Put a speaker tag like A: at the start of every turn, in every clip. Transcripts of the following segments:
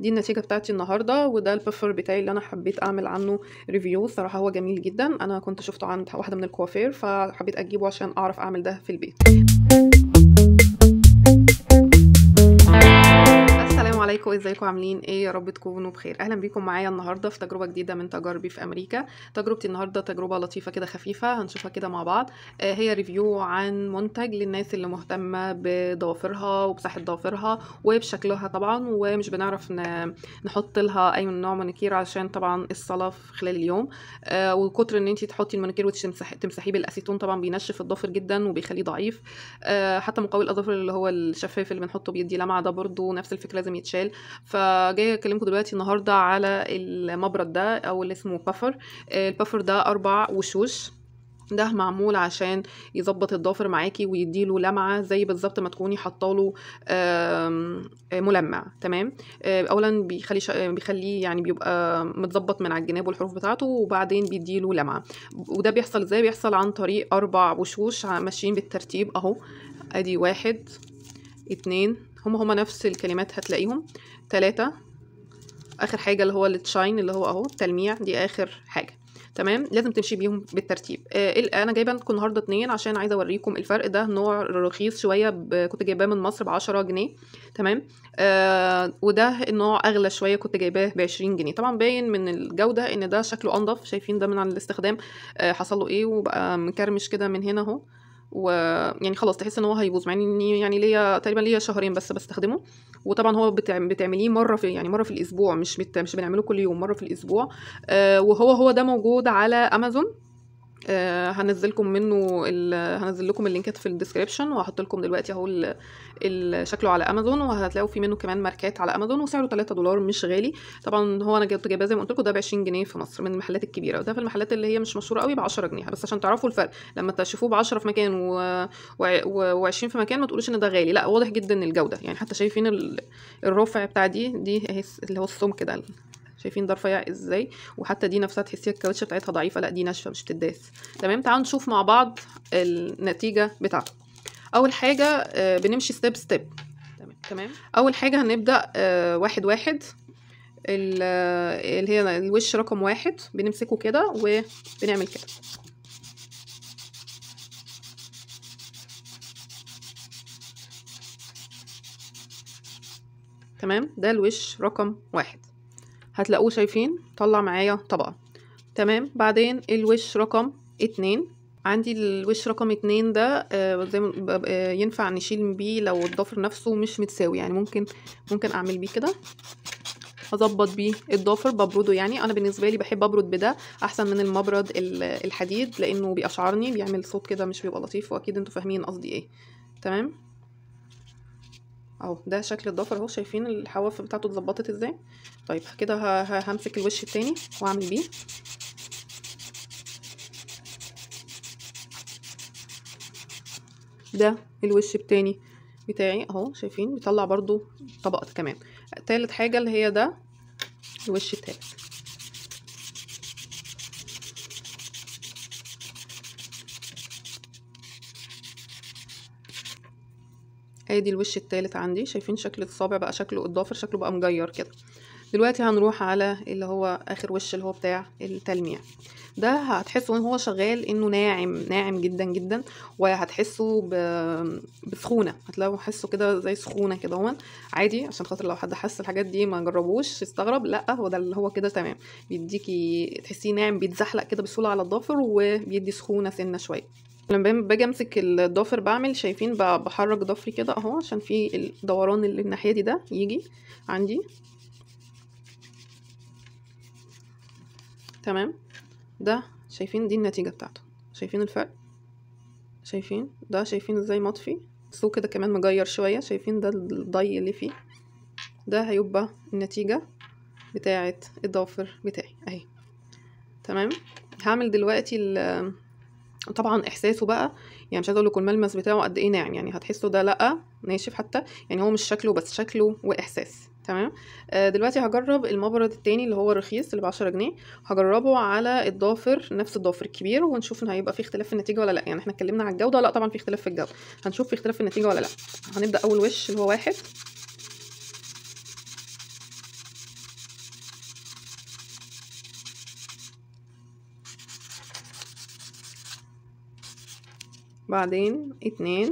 A: دي النتيجه بتاعتي النهارده وده البفر بتاعي اللي انا حبيت اعمل عنه ريفيو صراحه هو جميل جدا انا كنت شفته عند واحده من الكوافير فحبيت اجيبه عشان اعرف اعمل ده في البيت عليكم ازيكم عاملين ايه يا رب تكونوا بخير اهلا بيكم معايا النهارده في تجربه جديده من تجاربي في امريكا تجربتي النهارده تجربه لطيفه كده خفيفه هنشوفها كده مع بعض آه هي ريفيو عن منتج للناس اللي مهتمه بضوافرها وبصحه ضوافرها وبشكلها طبعا ومش بنعرف نحط لها اي نوع مناكير عشان طبعا الصلاه في خلال اليوم آه وكتر ان انت تحطي المناكير وتمسحيه بالاسيتون طبعا بينشف الضفر جدا وبيخليه ضعيف آه حتى مقاول الاظافر اللي هو الشفاف اللي بنحطه بيدي لمعه ده برده نفس الفكره لازم يتشال بيتشال فجاي اكلمكم دلوقتي النهارده على المبرد ده او اللي اسمه بافر آه، البافر ده اربع وشوش ده معمول عشان يظبط الضافر معاكي ويديله لمعه زي بالظبط ما تكوني له آه، ملمع تمام آه، اولا بيخلي شا... بيخليه يعني بيبقى متظبط من على الجناب والحروف بتاعته وبعدين بيديله لمعه وده بيحصل ازاي بيحصل عن طريق اربع وشوش ماشيين بالترتيب اهو ادي واحد اتنين هما هما نفس الكلمات هتلاقيهم تلاتة اخر حاجة اللي هو التشاين اللي هو اهو تلميع دي اخر حاجة تمام لازم تمشي بيهم بالترتيب آه انا جايبه لكم النهارده اتنين عشان عايزه اوريكم الفرق ده نوع رخيص شويه كنت جايباه من مصر ب جنيه تمام آه وده النوع اغلى شويه كنت جايباه ب جنيه طبعا باين من الجوده ان ده شكله انضف شايفين ده من على الاستخدام آه حصل له ايه وبقى مكرمش كده من هنا اهو ويعني خلاص تحس ان هو هيبوظ مع اني يعني ليا تقريبا ليا شهرين بس بستخدمه وطبعا هو بتعمليه مره في يعني مره في الاسبوع مش مش بنعمله كل يوم مره في الاسبوع آه، وهو هو ده موجود على امازون آه، هنزلكم منه هنزل لكم اللينكات في الديسكريبشن وهحط لكم دلوقتي اهو شكله على امازون وهتلاقوا فيه منه كمان ماركات على امازون وسعره 3 دولار مش غالي طبعا هو انا جبت جايباه زي ما قلت لكم ده ب 20 جنيه في مصر من المحلات الكبيره وده في المحلات اللي هي مش مشهوره قوي ب 10 جنيه بس عشان تعرفوا الفرق لما تشوفوه ب 10 في مكان و... و... و20 في مكان ما تقولوش ان ده غالي لا واضح جدا الجوده يعني حتى شايفين الرفع بتاع دي دي اهي اللي هو السمك ده شايفين ده رفيع ازاي وحتى دي نفسها تحسيها الكاوتش بتاعتها ضعيفه لا دي ناشفه مش بتداس تمام تعالوا نشوف مع بعض النتيجه بتاعته اول حاجه آه، بنمشي ستيب ستيب تمام تمام اول حاجه هنبدا آه، واحد واحد آه، اللي هي الوش رقم واحد بنمسكه كده وبنعمل كده تمام ده الوش رقم واحد هتلاقوه شايفين طلع معايا طبقة تمام بعدين الوش رقم اتنين عندي الوش رقم اتنين ده آه، زي ما آه، ينفع نشيل بيه لو الضفر نفسه مش متساوي يعني ممكن ممكن اعمل بيه كده اظبط بيه الضافر ببرده يعني انا بالنسبه لي بحب ابرد بده احسن من المبرد الحديد لانه بيقشعرني بيعمل صوت كده مش بيبقى لطيف واكيد انتوا فاهمين قصدي ايه تمام اهو ده شكل الضفر اهو شايفين الحواف بتاعته اتظبطت ازاي طيب كده همسك الوش التاني واعمل بيه ده الوش التاني بتاعي اهو شايفين بيطلع برضو طبقات كمان تالت حاجه اللي هي ده الوش التالت ادي الوش التالت عندي شايفين شكل الصابع بقى شكله الضافر شكله بقى مجير كده دلوقتي هنروح على اللي هو اخر وش اللي هو بتاع التلميع ده هتحسوا ان هو شغال انه ناعم ناعم جدا جدا وهتحسوا بسخونه هتلاقوا حسوا كده زي سخونه كده هون عادي عشان خاطر لو حد حس الحاجات دي ما جربوش يستغرب لا هو ده اللي هو كده تمام بيديكي تحسيه ناعم بيتزحلق كده بسهوله على الضافر وبيدي سخونه سنه شويه لما باجي امسك الضفر بعمل شايفين بحرك ضفري كده اهو عشان في الدوران اللي الناحيه دي ده يجي عندي تمام ده شايفين دي النتيجه بتاعته شايفين الفرق شايفين ده شايفين ازاي مطفي سو كده كمان مجير شويه شايفين ده الضي اللي فيه ده هيبقى النتيجه بتاعه الضافر بتاعي اهي تمام هعمل دلوقتي طبعا احساسه بقى يعني مش عايزه اقول لكم الملمس بتاعه قد ايه ناعم يعني هتحسوا ده لا ناشف حتى يعني هو مش شكله بس شكله واحساس تمام آه دلوقتي هجرب المبرد التاني اللي هو الرخيص اللي ب 10 جنيه هجربه على الضافر نفس الضافر الكبير ونشوف ان هيبقى في اختلاف في النتيجه ولا لا يعني احنا اتكلمنا على الجوده لا طبعا في اختلاف في الجوده هنشوف في اختلاف في النتيجه ولا لا هنبدا اول وش اللي هو واحد بعدين اتنين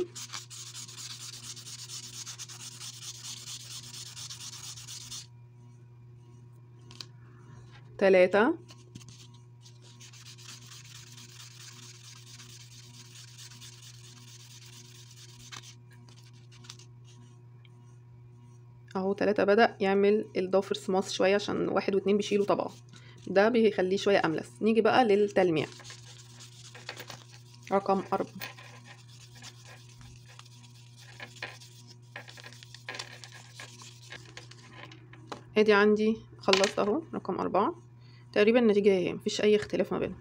A: تلاتة اهو تلاتة بدأ يعمل الضفر سماص شوية عشان واحد واتنين بيشيلوا طبقة ده بيخليه شوية أملس نيجي بقى للتلميع رقم أربعة ادي عندي خلصت اهو رقم أربعة تقريبا النتيجة هي مفيش أي اختلاف ما بينهم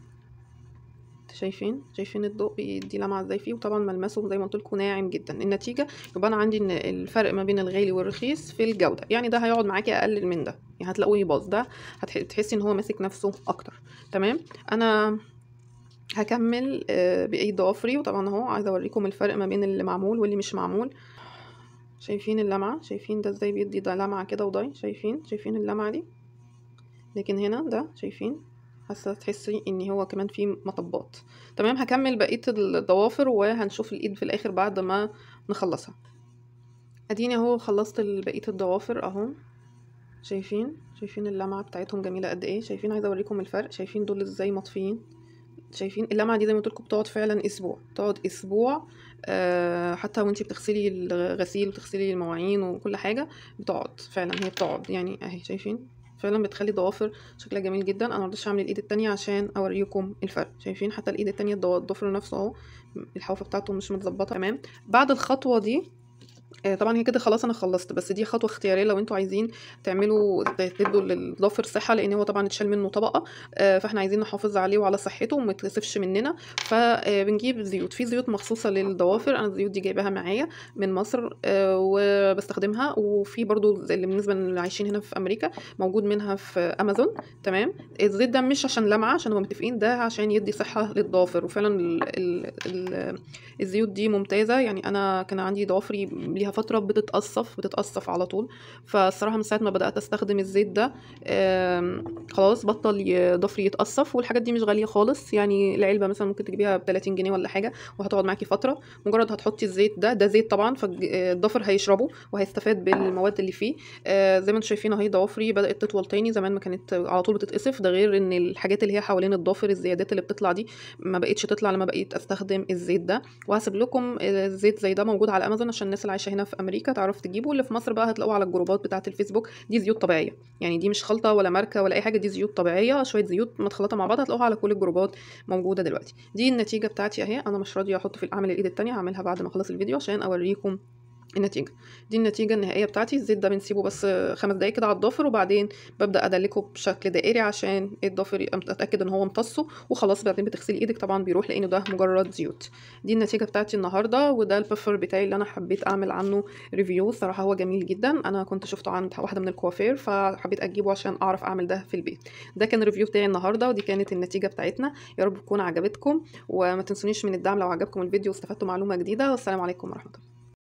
A: شايفين شايفين الضوء بيدي لمعه ازاي فيه وطبعا ملمسه زي ما قلت لكم ناعم جدا النتيجه يبقى انا عندي الفرق ما بين الغالي والرخيص في الجوده يعني ده هيقعد معاكي اقل من ده يعني هتلاقوه يباظ ده هتحسي ان هو ماسك نفسه اكتر تمام انا هكمل آه، بايد ضوافري وطبعا اهو عايزه اوريكم الفرق ما بين اللي معمول واللي مش معمول شايفين اللمعة شايفين ده ازاي بيدي ده لمعة كده وضاي شايفين شايفين اللمعة دي لكن هنا ده شايفين حاسه تحسي ان هو كمان فيه مطبات تمام هكمل بقيه الضوافر وهنشوف الايد في الاخر بعد ما نخلصها اديني اهو خلصت بقيه الضوافر اهو شايفين شايفين اللمعه بتاعتهم جميله قد ايه شايفين عايزه اوريكم الفرق شايفين دول ازاي مطفيين شايفين اللمعه دي زي ما قلت لكم بتقعد فعلا اسبوع تقعد اسبوع آه، حتى وانتي بتغسلي الغسيل وتغسلي المواعين وكل حاجه بتقعد فعلا هي بتقعد يعني اهي شايفين فعلا بتخلي الضوافر شكلها جميل جدا انا مرضتش اعمل الايد التانية عشان اوريكم الفرق شايفين حتى الايد التانية الضوافر نفسه اهو الحوافه بتاعته مش متظبطه تمام بعد الخطوه دي آه، طبعا هي كده خلاص انا خلصت بس دي خطوه اختياريه لو انتوا عايزين تعملوا تدوا للضافر صحه لان هو طبعا اتشال منه طبقه آه، فاحنا عايزين نحافظ عليه وعلى صحته وما يتكسفش مننا فبنجيب آه، زيوت في زيوت مخصوصه للضوافر انا الزيوت دي جايباها معايا من مصر وبستخدمها وفي برضو اللي بالنسبه اللي عايشين هنا في امريكا موجود منها في امازون تمام الزيت ده مش عشان لمعه عشان هو متفقين ده عشان يدي صحه للضوافر وفعلا الـ الـ الـ الزيوت دي ممتازه يعني انا كان عندي ضوافري ليها فتره بتتقصف بتتقصف على طول فالصراحه من ساعه ما بدات استخدم الزيت ده خلاص بطل ضفري يتقصف والحاجات دي مش غاليه خالص يعني العلبه مثلا ممكن تجيبيها ب 30 جنيه ولا حاجه وهتقعد معاكي فتره مجرد هتحطي الزيت ده ده زيت طبعا فالضفر هيشربه وهيستفاد بالمواد اللي فيه آه، زي ما انتم شايفين اهي ضوافري بدات تطول تاني زمان ما كانت على طول بتتقصف ده غير ان الحاجات اللي هي حوالين الضافر الزيادات اللي بتطلع دي ما بقتش تطلع لما بقيت استخدم الزيت ده وهسيب لكم آه، الزيت زي ده موجود على امازون عشان الناس اللي عايشه هنا في امريكا تعرف تجيبه اللي في مصر بقى هتلاقوه على الجروبات بتاعه الفيسبوك دي زيوت طبيعيه يعني دي مش خلطه ولا ماركه ولا اي حاجه دي زيوت طبيعيه شويه زيوت متخلطه مع بعض هتلاقوها على كل الجروبات موجوده دلوقتي دي النتيجه بتاعتي اهي انا مش راضيه احط في اعمل الايد الثانيه هعملها بعد ما اخلص الفيديو عشان اوريكم النتيجه دي النتيجه النهائيه بتاعتي الزيت ده بنسيبه بس خمس دقايق كده على الضفر وبعدين ببدا ادلكه بشكل دائري عشان الضفر اتاكد ان هو امتصه وخلاص بعدين بتغسلي ايدك طبعا بيروح لانه ده مجرد زيوت دي النتيجه بتاعتي النهارده وده البفر بتاعي اللي انا حبيت اعمل عنه ريفيو صراحه هو جميل جدا انا كنت شفته عند واحده من الكوافير فحبيت اجيبه عشان اعرف اعمل ده في البيت ده كان الريفيو بتاعي النهارده ودي كانت النتيجه بتاعتنا يا رب تكون عجبتكم وما تنسونيش من الدعم لو عجبكم الفيديو واستفدتوا معلومه جديده والسلام عليكم ورحمه الله